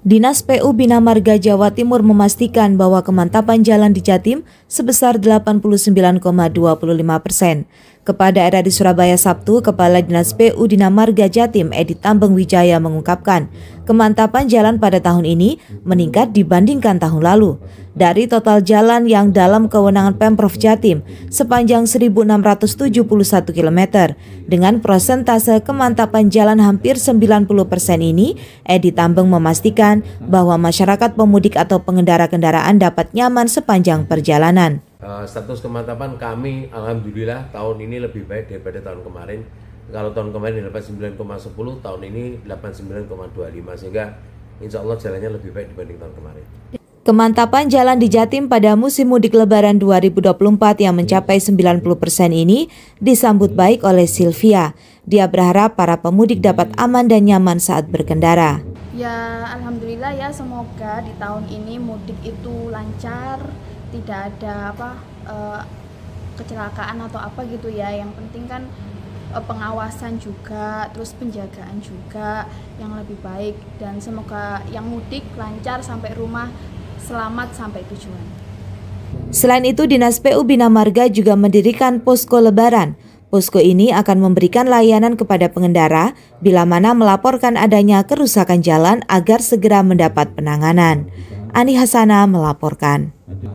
Dinas PU Bina Marga Jawa Timur memastikan bahwa kemantapan jalan di Jatim sebesar 89,25 persen. Kepada era di Surabaya Sabtu, Kepala Dinas PU Dina Marga Jatim Edi Tambeng Wijaya mengungkapkan, kemantapan jalan pada tahun ini meningkat dibandingkan tahun lalu. Dari total jalan yang dalam kewenangan Pemprov Jatim sepanjang 1.671 km, dengan persentase kemantapan jalan hampir 90 persen ini, Edi Tambeng memastikan bahwa masyarakat pemudik atau pengendara kendaraan dapat nyaman sepanjang perjalanan. Eh, status kemantapan kami alhamdulillah tahun ini lebih baik daripada tahun kemarin kalau tahun kemarin 89,10 tahun ini 89,25 sehingga insya Allah jalannya lebih baik dibanding tahun kemarin. Kemantapan jalan di Jatim pada musim mudik lebaran 2024 yang mencapai 90 persen ini disambut baik oleh Sylvia. Dia berharap para pemudik dapat aman dan nyaman saat berkendara. Ya, Alhamdulillah ya, semoga di tahun ini mudik itu lancar, tidak ada apa uh, kecelakaan atau apa gitu ya yang penting kan uh, pengawasan juga terus penjagaan juga yang lebih baik dan semoga yang mudik lancar sampai rumah selamat sampai tujuan Selain itu Dinas PU Bina Marga juga mendirikan posko lebaran Posko ini akan memberikan layanan kepada pengendara bila mana melaporkan adanya kerusakan jalan agar segera mendapat penanganan. Ani Hasana melaporkan.